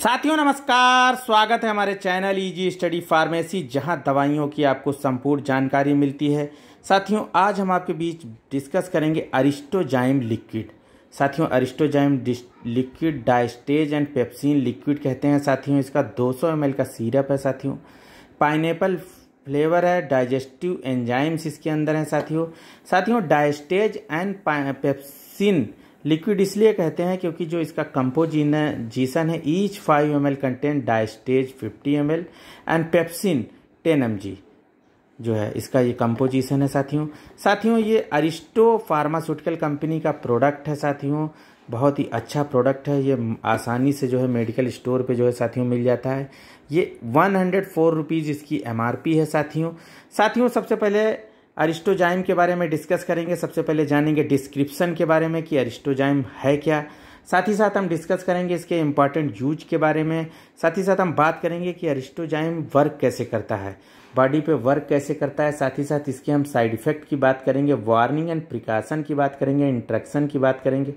साथियों नमस्कार स्वागत है हमारे चैनल ईजी स्टडी फार्मेसी जहां दवाइयों की आपको संपूर्ण जानकारी मिलती है साथियों आज हम आपके बीच डिस्कस करेंगे अरिस्टोजाइम लिक्विड साथियों Aristozyme liquid diastase and pepsin liquid कहते हैं साथियों इसका 200 सौ का सीरप है साथियों पाइनएपल फ्लेवर है डाइजेस्टिव एंजाइम्स इसके अंदर हैं साथियों साथियों डाइस्टेज एंड पेप्सिन लिक्विड इसलिए कहते हैं क्योंकि जो इसका कंपोजिन जीसन है each five M L content diastase fifty M L and pepsin ten M G जो है इसका ये कंपोजिशन है साथियों साथियों ये अरिस्टो फार्मास्यूटिकल कंपनी का प्रोडक्ट है साथियों बहुत ही अच्छा प्रोडक्ट है ये आसानी से जो है मेडिकल स्टोर पे जो है साथियों मिल जाता है ये वन हंड्रेड फोर रुपीज़ इसकी एम है साथियों साथियों सबसे पहले अरिस्टोजाइम के बारे में डिस्कस करेंगे सबसे पहले जानेंगे डिस्क्रिप्सन के बारे में कि अरिस्टोजाइम है क्या साथ ही साथ हम डिस्कस करेंगे इसके इम्पॉर्टेंट यूज के बारे में साथ ही साथ हम बात करेंगे कि अरिस्टोजाइम वर्क कैसे करता है बॉडी पे वर्क कैसे करता है साथ ही साथ इसके हम साइड इफेक्ट की बात करेंगे वार्निंग एंड प्रिकॉशन की बात करेंगे इंट्रैक्शन की बात करेंगे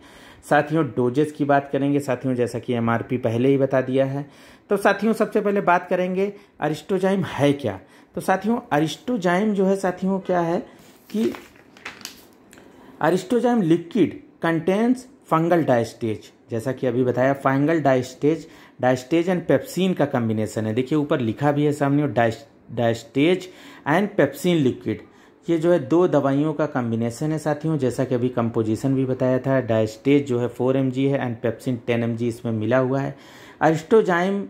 साथियों डोजेस की बात करेंगे साथियों जैसा कि एम पहले ही बता दिया है तो साथियों सबसे पहले बात करेंगे अरिस्टोजाइम है क्या तो साथियों अरिस्टोजाइम जो है साथियों क्या है कि Aristozyme liquid contains fungal diastase जैसा कि अभी बताया fungal diastase diastase and pepsin का कॉम्बिनेशन है देखिए ऊपर लिखा भी है सामने डाइस्टेज एंड पेप्सिन लिक्विड ये जो है दो दवाइयों का कॉम्बिनेशन है साथियों जैसा कि अभी कंपोजिशन भी बताया था डायस्टेज जो है फोर एम है एंड पेप्सिन टेन एम इसमें मिला हुआ है Aristozyme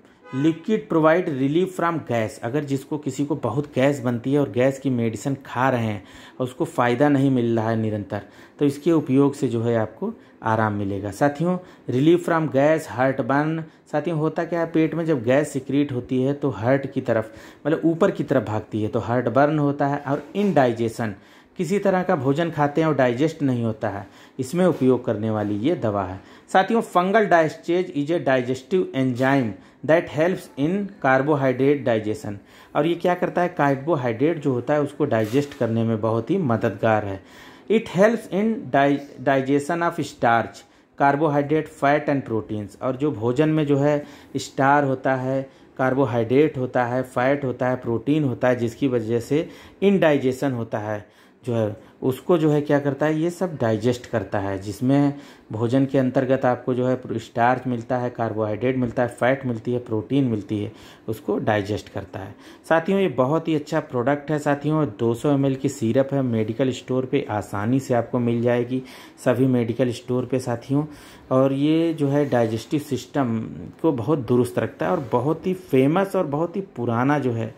liquid provide relief from gas अगर जिसको किसी को बहुत गैस बनती है और गैस की मेडिसिन खा रहे हैं और उसको फ़ायदा नहीं मिल रहा है निरंतर तो इसके उपयोग से जो है आपको आराम मिलेगा साथियों relief from gas heartburn साथियों होता क्या है पेट में जब गैस सिक्रीट होती है तो हार्ट की तरफ मतलब ऊपर की तरफ भागती है तो हार्ट बर्न होता है और इनडाइजेशन किसी तरह का भोजन खाते हैं और डाइजेस्ट नहीं होता है इसमें उपयोग करने वाली ये दवा है साथियों fungal diastase is a digestive enzyme that helps in carbohydrate digestion और ये क्या करता है कार्बोहाइड्रेट जो होता है उसको डाइजेस्ट करने में बहुत ही मददगार है it helps in digestion of starch carbohydrate fat and proteins और जो भोजन में जो है स्टार होता है कार्बोहाइड्रेट होता है फैट होता है प्रोटीन होता है जिसकी वजह से इनडाइजेशन होता है जो है उसको जो है क्या करता है ये सब डाइजेस्ट करता है जिसमें भोजन के अंतर्गत आपको जो है स्टार्च मिलता है कार्बोहाइड्रेट मिलता है फैट मिलती है प्रोटीन मिलती है उसको डाइजेस्ट करता है साथियों ये बहुत ही अच्छा प्रोडक्ट है साथियों 200 सौ की सीरप है मेडिकल स्टोर पे आसानी से आपको मिल जाएगी सभी मेडिकल स्टोर पर साथियों और ये जो है डाइजेस्टिव सिस्टम को बहुत दुरुस्त रखता है और बहुत ही फेमस और बहुत ही पुराना जो है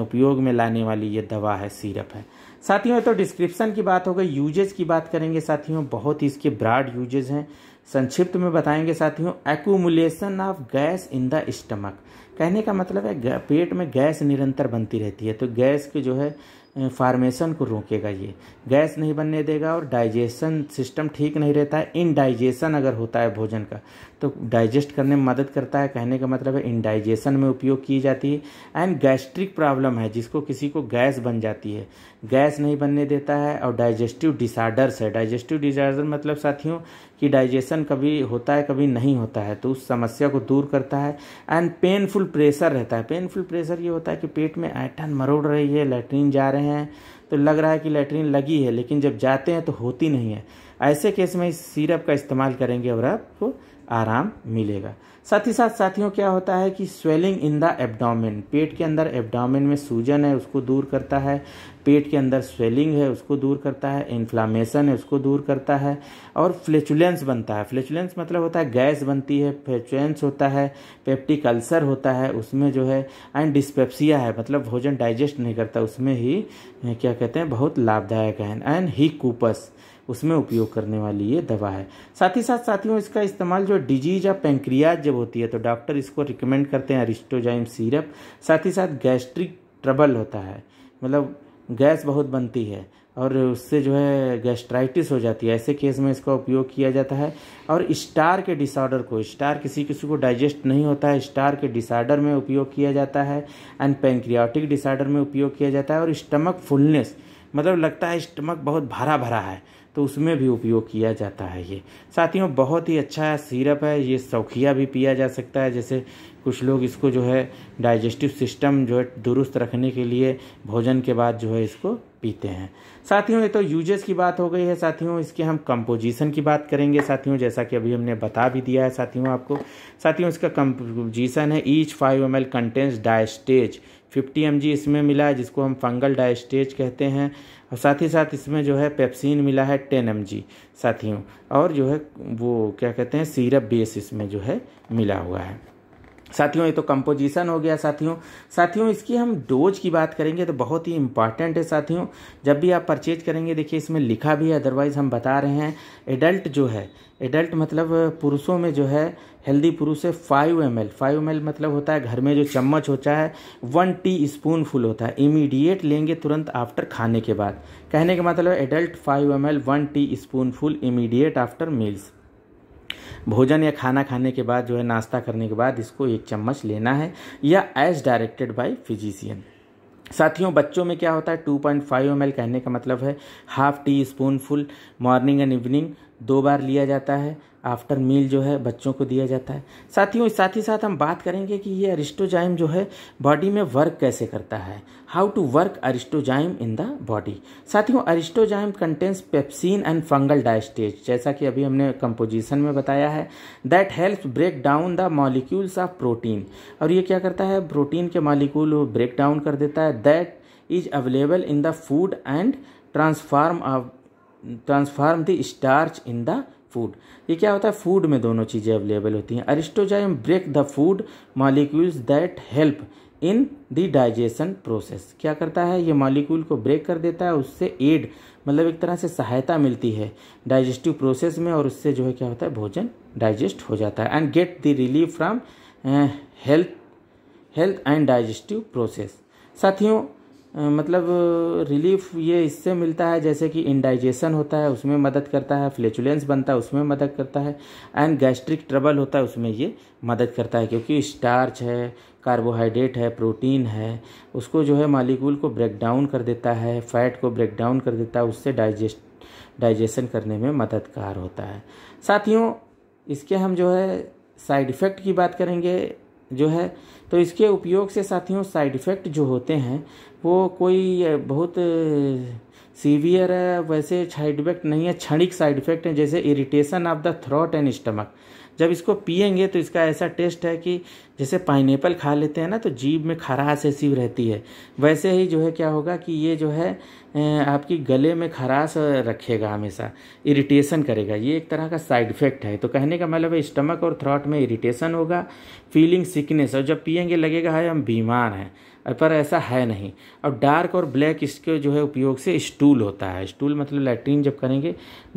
उपयोग में लाने वाली ये दवा है सीरप है साथियों तो डिस्क्रिप्शन की बात हो गई यूजेज की बात करेंगे साथियों बहुत ही इसके ब्राड यूजेज हैं संक्षिप्त में बताएंगे साथियों accumulation of gas in the stomach कहने का मतलब है पेट में गैस निरंतर बनती रहती है तो गैस के जो है फार्मेशन को रोकेगा ये गैस नहीं बनने देगा और डाइजेशन सिस्टम ठीक नहीं रहता है इनडाइजेशन अगर होता है भोजन का तो डाइजेस्ट करने में मदद करता है कहने का मतलब है इनडाइजेशन में उपयोग की जाती है एंड गैस्ट्रिक प्रॉब्लम है जिसको किसी को गैस बन जाती है गैस नहीं बनने देता है और डाइजेस्टिव डिसार्डर्स है डाइजेस्टिव डिसऑर्डर मतलब साथियों कि डाइजेशन कभी होता है कभी नहीं होता है तो उस समस्या को दूर करता है एंड पेनफुल प्रेशर रहता है पेनफुल प्रेशर ये होता है कि पेट में ऐठन मरोड़ रही है लेटरिन जा रहे हैं हैं तो लग रहा है कि लेटरिन लगी है लेकिन जब जाते हैं तो होती नहीं है ऐसे केस में इस सीरप का इस्तेमाल करेंगे और आपको आराम मिलेगा साथ ही साथ साथियों क्या होता है कि स्वेलिंग इन द एब्डोमेन पेट के अंदर एब्डोमेन में सूजन है उसको दूर करता है पेट के अंदर स्वेलिंग है उसको दूर करता है इन्फ्लामेशन है उसको दूर करता है और फ्लेचुलेंस बनता है फ्लेचुलेंस मतलब होता है गैस बनती है फ्लेचुलेंस होता है पेप्टिक अल्सर होता है उसमें जो है एंड डिस्पेप्सिया है मतलब भोजन डाइजेस्ट नहीं करता उसमें ही क्या कहते हैं बहुत लाभदायक है एंड ही कूपस उसमें उपयोग करने वाली ये दवा है साथ ही साथ साथियों इसका इस्तेमाल जो डिजीज या पेंक्रियाज सेरेटिव होती है तो डॉक्टर इसको रिकमेंड करते हैं अरिस्टोजाइम सीरप साथ ही साथ गैस्ट्रिक ट्रबल होता है मतलब गैस बहुत बनती है और उससे जो है गैस्ट्राइटिस हो जाती है ऐसे केस में इसका उपयोग किया जाता है और स्टार के डिसऑर्डर को स्टार किसी किसी को डाइजेस्ट नहीं होता है स्टार के डिसऑर्डर में उपयोग किया जाता है एंड पेनक्रियाटिक डिसऑर्डर में उपयोग किया जाता है और स्टमक फुलनेस मतलब लगता है स्टमक बहुत भरा भरा है तो उसमें भी उपयोग किया जाता है ये साथियों बहुत ही अच्छा सिरप है ये सौखिया भी पिया जा सकता है जैसे कुछ लोग इसको जो है डाइजेस्टिव सिस्टम जो है दुरुस्त रखने के लिए भोजन के बाद जो है इसको पीते हैं साथियों ये तो यूजेस की बात हो गई है साथियों इसके हम कंपोजिशन की बात करेंगे साथियों जैसा कि अभी हमने बता भी दिया है साथियों आपको साथियों इसका कंपोजिशन है each five M L contains diastase fifty M इसमें मिला है जिसको हम फंगल डाइस्टेज कहते हैं और साथ ही साथ इसमें जो है पेप्सिन मिला है टेन एम साथियों और जो है वो क्या कहते हैं सीरप बेस इसमें जो है मिला हुआ है साथियों ये तो कंपोजिशन हो गया साथियों साथियों इसकी हम डोज की बात करेंगे तो बहुत ही इंपॉर्टेंट है साथियों जब भी आप परचेज करेंगे देखिए इसमें लिखा भी है अदरवाइज़ हम बता रहे हैं एडल्ट जो है एडल्ट मतलब पुरुषों में जो है हेल्दी पुरुष है फाइव एम एल फाइव एम एल मतलब होता है घर में जो चम्मच होता है वन टी स्पून फुल होता है इमीडिएट लेंगे तुरंत आफ्टर खाने के बाद कहने का मतलब adult five M L one T teaspoon full immediate after meals भोजन या खाना खाने के बाद जो है नाश्ता करने के बाद इसको एक चम्मच लेना है या एज डायरेक्टेड बाय फिजिशियन साथियों बच्चों में क्या होता है 2.5 पॉइंट कहने का मतलब है half teaspoon full morning and evening दो बार लिया जाता है आफ्टर मील जो है बच्चों को दिया जाता है साथियों साथ ही साथ हम बात करेंगे कि ये अरिस्टोजाइम जो है बॉडी में वर्क कैसे करता है how to work Aristozyme in the body साथियों Aristozyme contains pepsin and fungal diastase जैसा कि अभी हमने कंपोजिशन में बताया है that help break down the molecules of protein और ये क्या करता है प्रोटीन के मॉलिक्यूल ब्रेक डाउन कर देता है that is available in the food and transform transform the starch in the food ये क्या होता है फूड में दोनों चीज़ें अवेलेबल होती हैं Aristozyme break the food molecules that help in the digestion process क्या करता है ये मॉलिक्यूल को ब्रेक कर देता है उससे एड मतलब एक तरह से सहायता मिलती है डाइजेस्टिव प्रोसेस में और उससे जो है क्या होता है भोजन डाइजेस्ट हो जाता है and get the relief from health health and digestive process साथियों मतलब रिलीफ ये इससे मिलता है जैसे कि इंडाइजेशन होता है उसमें मदद करता है फ्लेचुलेंस बनता है उसमें मदद करता है एंड गैस्ट्रिक ट्रबल होता है उसमें ये मदद करता है क्योंकि स्टार्च है कार्बोहाइड्रेट है प्रोटीन है उसको जो है मालिकूल को ब्रेक डाउन कर देता है फैट को ब्रेक डाउन कर देता है उससे डाइजेस्ट डाइजेशन करने में मददगार होता है साथियों इसके हम जो है साइड इफ़ेक्ट की बात करेंगे जो है तो इसके उपयोग से साथियों साइड इफ़ेक्ट जो होते हैं वो कोई बहुत सीवियर है वैसे साइड इफेक्ट नहीं है क्षणिक साइड इफेक्ट है जैसे irritation of the throat and stomach जब इसको पियेंगे तो इसका ऐसा टेस्ट है कि जैसे पाइनएप्पल खा लेते हैं ना तो जीभ में खराश ऐसी रहती है वैसे ही जो है क्या होगा कि ये जो है आपकी गले में खराश रखेगा हमेशा इरिटेशन करेगा ये एक तरह का साइड इफेक्ट है तो कहने का मतलब है स्टमक और थ्रॉट में इरिटेशन होगा फीलिंग सिकनेस और जब पियेंगे लगेगा है हम बीमार हैं पर ऐसा है नहीं अब डार्क और ब्लैक इसके जो है उपयोग से स्टूल होता है स्टूल मतलब लैट्रीन जब करेंगे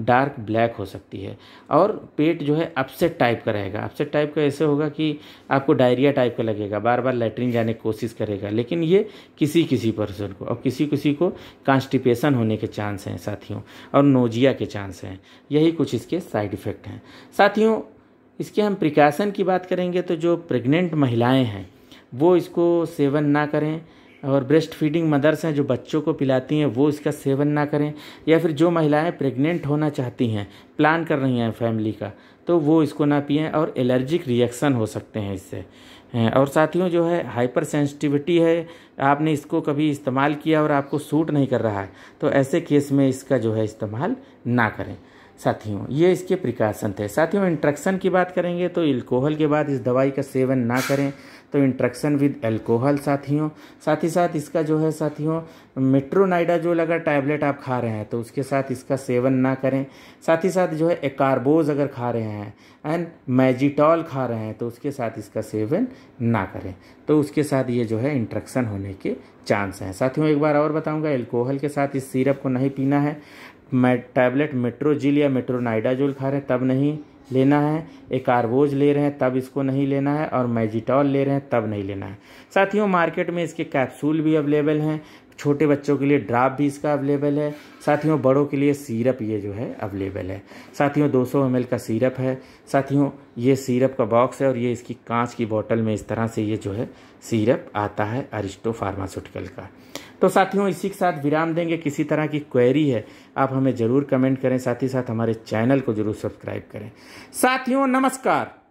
डार्क ब्लैक हो सकती है और पेट जो है अपसेट टाइप का रहेगा अपसेट टाइप का ऐसे होगा कि आपको डायरिया टाइप का लगेगा बार बार लैट्रीन जाने की कोशिश करेगा लेकिन ये किसी किसी पर्सन को और किसी किसी को कॉन्स्टिपेशन होने के चांस हैं साथियों और नोजिया के चांस हैं यही कुछ इसके साइड इफ़ेक्ट हैं साथियों इसके हम प्रिकॉशन की बात करेंगे तो जो प्रेग्नेंट महिलाएं हैं वो इसको सेवन ना करें और ब्रेस्ट फीडिंग मदर्स हैं जो बच्चों को पिलाती हैं वो इसका सेवन ना करें या फिर जो महिलाएं प्रेग्नेंट होना चाहती हैं प्लान कर रही हैं फैमिली का तो वो इसको ना पिए और एलर्जिक रिएक्शन हो सकते हैं इससे और साथियों जो है हाइपर सेंसिटिविटी है आपने इसको कभी इस्तेमाल किया और आपको सूट नहीं कर रहा है तो ऐसे केस में इसका जो है इस्तेमाल ना करें साथियों ये इसके प्रिकॉशन थे साथियों इंट्रक्शन की बात करेंगे तो एल्कोहल के बाद इस दवाई का सेवन ना करें तो इंट्रक्शन विद एल्कोहल साथियों साथ ही साथ इसका जो है साथियों मेट्रोनाइडा जो लगा टैबलेट आप खा रहे हैं तो उसके साथ इसका सेवन ना करें साथ ही साथ जो है एकार्बोज अगर खा रहे हैं एंड मैजिटॉल खा रहे हैं तो उसके साथ इसका सेवन ना करें तो उसके साथ ये जो है इंट्रक्शन होने के चांस हैं साथियों एक बार और बताऊंगा एल्कोहल के साथ इस सिरप को नहीं पीना है टैबलेट मेट्रोजिल या मेट्रोनाइडाजोल खा रहे हैं तब नहीं लेना है एक आरबोज ले रहे हैं तब इसको नहीं लेना है और मैजिटॉल ले रहे हैं तब नहीं लेना है साथियों मार्केट में इसके कैप्सूल भी अवेलेबल हैं छोटे बच्चों के लिए ड्राप भी इसका अवेलेबल है साथियों बड़ों के लिए सीरप ये जो है अवेलेबल है साथियों 200 सौ का सीरप है साथियों ये सीरप का बॉक्स है और ये इसकी कांच की बॉटल में इस तरह से ये जो है सीरप आता है अरिस्टो फार्मास्यूटिकल का तो साथियों इसी के साथ विराम देंगे किसी तरह की क्वेरी है आप हमें ज़रूर कमेंट करें साथ ही साथ हमारे चैनल को ज़रूर सब्सक्राइब करें साथियों नमस्कार